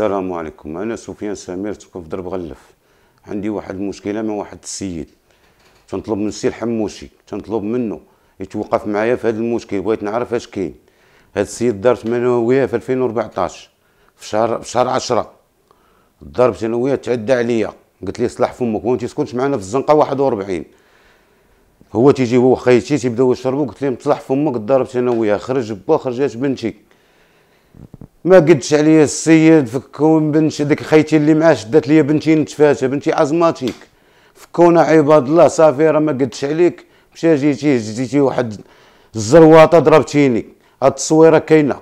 السلام عليكم انا سفيان سمير تكون في درب غلف عندي واحد المشكله مع واحد السيد تنطلب من السي الحموشي تنطلب منه يتوقف معايا في هذا المشكل بغيت نعرف اش كاين هذا السيد دار وياه في 2014 في شهر في شهر 10 الضرب وياه تعدى عليا قلت ليه صلح فمك وانت تسكنش معنا في الزنقه 41 هو تيجي هو خيتي تيبداو يشربوا قلت لهم صلح فمك انا وياه خرج با خرجت بنتي ما قدش عليا السيد فكون بنت ديك خيتي اللي معاه شدات ليا بنتي نتفاتها بنتي ازماتيك فكونا عباد الله صافي راه ما قدش عليك مشى جيتي جيتي واحد الزرواطه ضربتيني هاد التصويره كاينه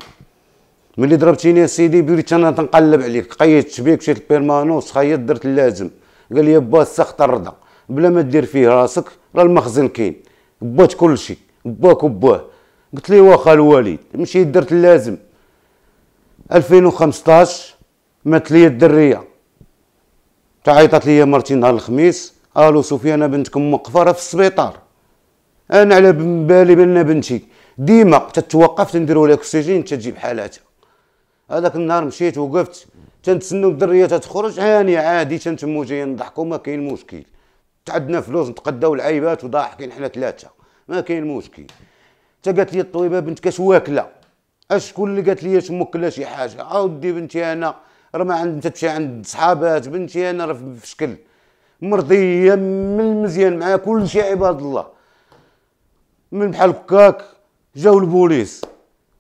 ملي ضربتيني سيدي بريت انا تنقلب عليك قيدت بيك مشيت للبيرمانوس خيط درت اللازم قال لي با خطر الرضا بلا ما دير فيه راسك راه المخزن كاين بات كلشي باك وباه قلت ليه واخا الوالد مشيت درت اللازم 2015 مات لي الدريه تعيطت لي مرتي نهار الخميس الو سفيانة بنتكم موقفه راه في السبيطار انا على بالي بان بنتي ديما تتوقف تنديرو لها اكسجين تجيب حالاتها هذاك النهار مشيت وقفت تنتسناو الدريه تتخرج هاني عادي تنتمو جايين نضحكو ما كاين مشكل تعدنا فلوس نتقداو العيبات وضاحكين حنا ثلاثه ما كاين مشكل تا قالت لي الطبيبة بنت كاش واكله اشكون اللي قالت لي تمك لا شي حاجه اودي بنتي انا راه ما عند تمشي عند صحابات بنتي انا راه في شكل مرضيه من المزيان كل كلشي عباد الله من بحال هكاك جاو البوليس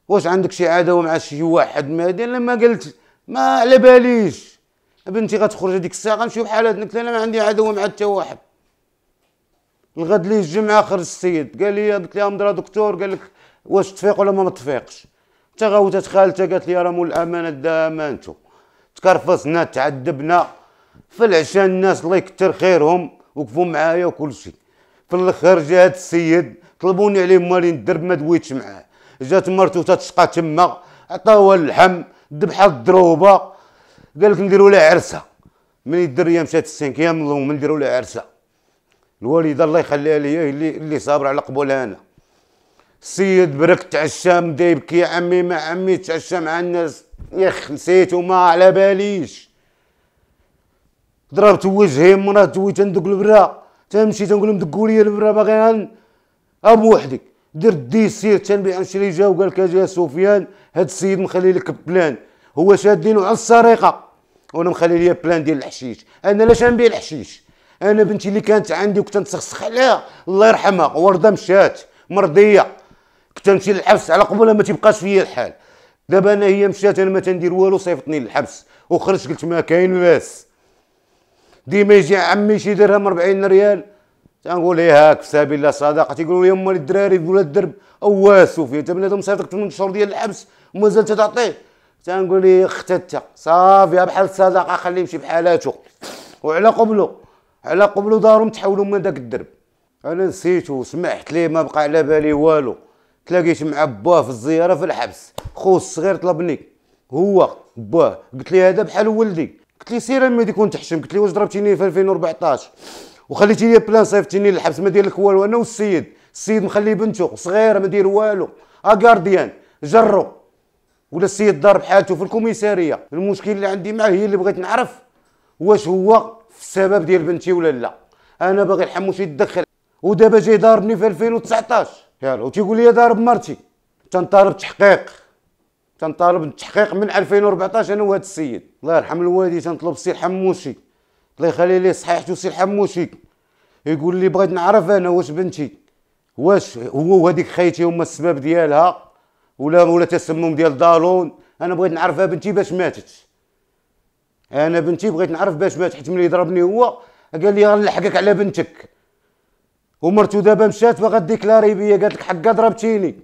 واش عندك شي عداوه مع شي واحد ما هادي انا ما قلت ما على باليش بنتي غتخرج هذيك الساعه غنمشيو بحالاتنا قلت انا ما عندي عداوه مع حتى واحد الغد لي الجمعه خرج السيد قال لي قلت لها مضرا دكتور قال لك واش تفيق ولا ما تفيقش حتى غوتات خالته قالت لي راه مول الامانه دا امانتو تكرفصنا تعذبنا في العشاء الناس الله يكثر خيرهم وقفوا معايا وكل شيء في الاخر جا هاد السيد طلبوني عليه مالي ندرب ما دويتش معاه جات مرتو تتشقى تما عطاوها اللحم ذبحها الضروبه قال لك نديروا لها عرسه من الدريه مشات السينكيام من نديروا لها عرسه الوالده الله يخليها لي اللي اللي صابره على قبولها انا سيد برك تعشى بدا يبكي عمي ما عمي تعشى مع الناس يا اخ نسيت وما على باليش ضربت وجهي مرات دوي تندق البرا تنمشي تنقول لهم دقوا لي البرا باغي ابو دير درت ديسير تنبيع نشري جا وقال لك اجي سفيان هاد السيد مخلي لك بلان هو شادينو على السرقه وانا مخلي لي بلان ديال الحشيش انا لاش نبيع الحشيش انا بنتي اللي كانت عندي وكنت نسخسخ عليها الله يرحمها ورده مشات مرضيه كنت نمشي للحبس على قبل ما تيبقاش فيا الحال دابا انا هي مشات انا ما تندير والو صيفطني للحبس وخرجت قلت ما كاين باس ديما يجي عمي شي درهم 40 ريال تنقول ليه هاك في سبيل الله صدقه تيقولوا لي امال الدراري ولا الدرب اواسو فيه انت بنادم صيفطك 8 شهور ديال الحبس ومازال تتعطيه تنقول لي اخت انت صافي بحال الصدقه خليه يمشي بحالاته وعلى قبلو على قبلو دارهم تحولوا من داك الدرب انا نسيتو وسمعت ليه ما بقى على بالي والو تلاقيت مع باه في الزياره في الحبس خو الصغير طلبني هو باه قلت لي هذا بحال ولدي قلت لي سير ما كون تحشم قلت لي واش ضربتيني في 2014 وخليتي لي بلان صيفطتيني للحبس ما داير لك والو انا والسيد السيد مخلي بنته صغيره ما داير والو اكارديان جرو ولا السيد ضرب حالته في الكوميساريه المشكل اللي عندي معاه هي اللي بغيت نعرف واش هو في السبب ديال بنتي ولا لا انا باغي الحموش يتدخل ودابا جاي ضاربني في 2019 يلا وتيقول لي ضارب مرتي تنطالب تحقيق تنطالب التحقيق من 2014 انا وهذا السيد الله يرحم الوالدي تنطلب السي الحموشي الله يخلي ليه صحيحته السي الحموشي يقول لي بغيت نعرف انا واش بنتي واش هو وهذيك خيتي هما السبب ديالها ولا ولا تسمم ديال دالون انا بغيت نعرفها بنتي باش ماتت انا بنتي بغيت نعرف باش ماتت حيت ملي ضربني هو قال لي غنلحقك على بنتك ومرتو دابا مشات باغا ديكلاري بيا قالت لك حقا ضربتيني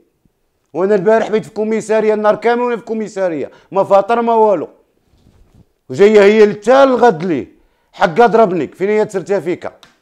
وانا البارح بيت في كوميساريه النهار كامل وانا في كوميساريه ما فاطر ما والو وجايه هي لتا الغد ليه حقا ضربني فين هي ترتافيكا